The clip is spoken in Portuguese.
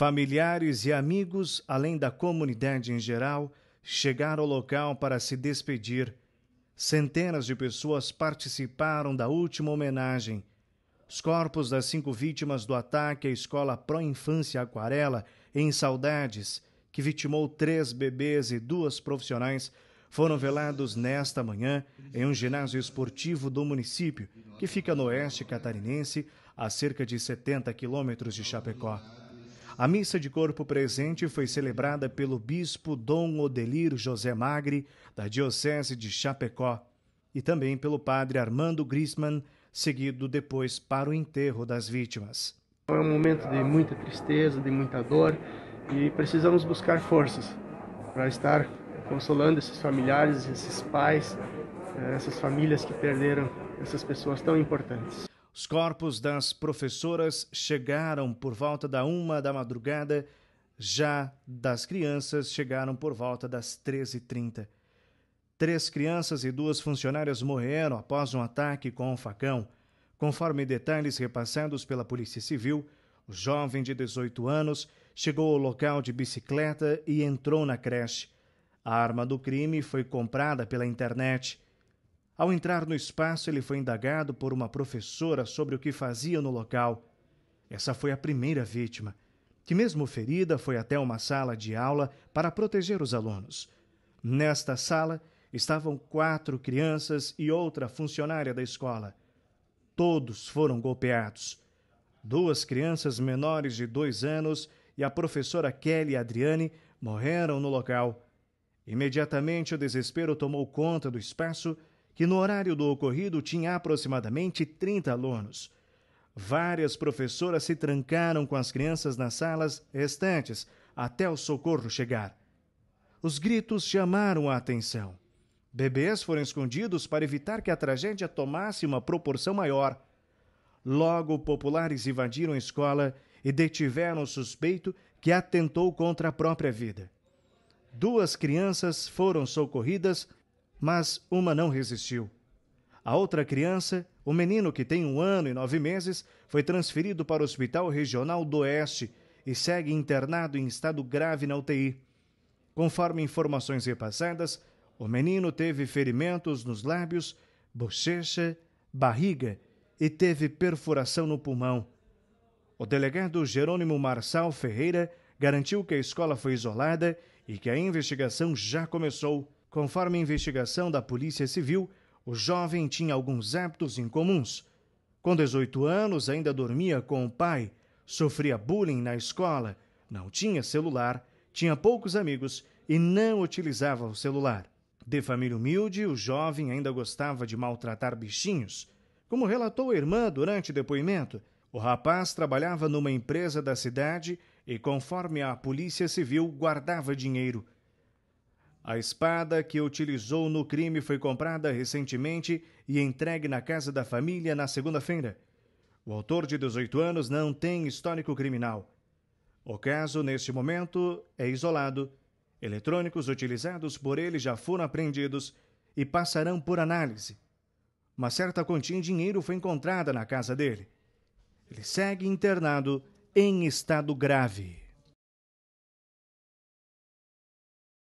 Familiares e amigos, além da comunidade em geral, chegaram ao local para se despedir. Centenas de pessoas participaram da última homenagem. Os corpos das cinco vítimas do ataque à escola Pró-Infância Aquarela, em Saudades, que vitimou três bebês e duas profissionais, foram velados nesta manhã em um ginásio esportivo do município, que fica no oeste catarinense, a cerca de 70 quilômetros de Chapecó. A missa de corpo presente foi celebrada pelo bispo Dom Odelir José Magre, da Diocese de Chapecó, e também pelo padre Armando Grisman, seguido depois para o enterro das vítimas. É um momento de muita tristeza, de muita dor, e precisamos buscar forças para estar consolando esses familiares, esses pais, eh, essas famílias que perderam essas pessoas tão importantes. Os corpos das professoras chegaram por volta da uma da madrugada, já das crianças chegaram por volta das 13h30. Três crianças e duas funcionárias morreram após um ataque com um facão. Conforme detalhes repassados pela Polícia Civil, o jovem de 18 anos chegou ao local de bicicleta e entrou na creche. A arma do crime foi comprada pela internet. Ao entrar no espaço, ele foi indagado por uma professora sobre o que fazia no local. Essa foi a primeira vítima, que, mesmo ferida, foi até uma sala de aula para proteger os alunos. Nesta sala estavam quatro crianças e outra funcionária da escola. Todos foram golpeados. Duas crianças menores de dois anos e a professora Kelly Adriane morreram no local. Imediatamente o desespero tomou conta do espaço que no horário do ocorrido tinha aproximadamente 30 alunos. Várias professoras se trancaram com as crianças nas salas restantes até o socorro chegar. Os gritos chamaram a atenção. Bebês foram escondidos para evitar que a tragédia tomasse uma proporção maior. Logo, populares invadiram a escola e detiveram o suspeito que atentou contra a própria vida. Duas crianças foram socorridas mas uma não resistiu. A outra criança, o menino que tem um ano e nove meses, foi transferido para o Hospital Regional do Oeste e segue internado em estado grave na UTI. Conforme informações repassadas, o menino teve ferimentos nos lábios, bochecha, barriga e teve perfuração no pulmão. O delegado Jerônimo Marçal Ferreira garantiu que a escola foi isolada e que a investigação já começou. Conforme a investigação da Polícia Civil, o jovem tinha alguns hábitos incomuns. Com 18 anos, ainda dormia com o pai, sofria bullying na escola, não tinha celular, tinha poucos amigos e não utilizava o celular. De família humilde, o jovem ainda gostava de maltratar bichinhos. Como relatou a irmã durante o depoimento, o rapaz trabalhava numa empresa da cidade e, conforme a Polícia Civil, guardava dinheiro. A espada que utilizou no crime foi comprada recentemente e entregue na casa da família na segunda-feira. O autor de 18 anos não tem histórico criminal. O caso, neste momento, é isolado. Eletrônicos utilizados por ele já foram apreendidos e passarão por análise. Uma certa quantia em dinheiro foi encontrada na casa dele. Ele segue internado em estado grave.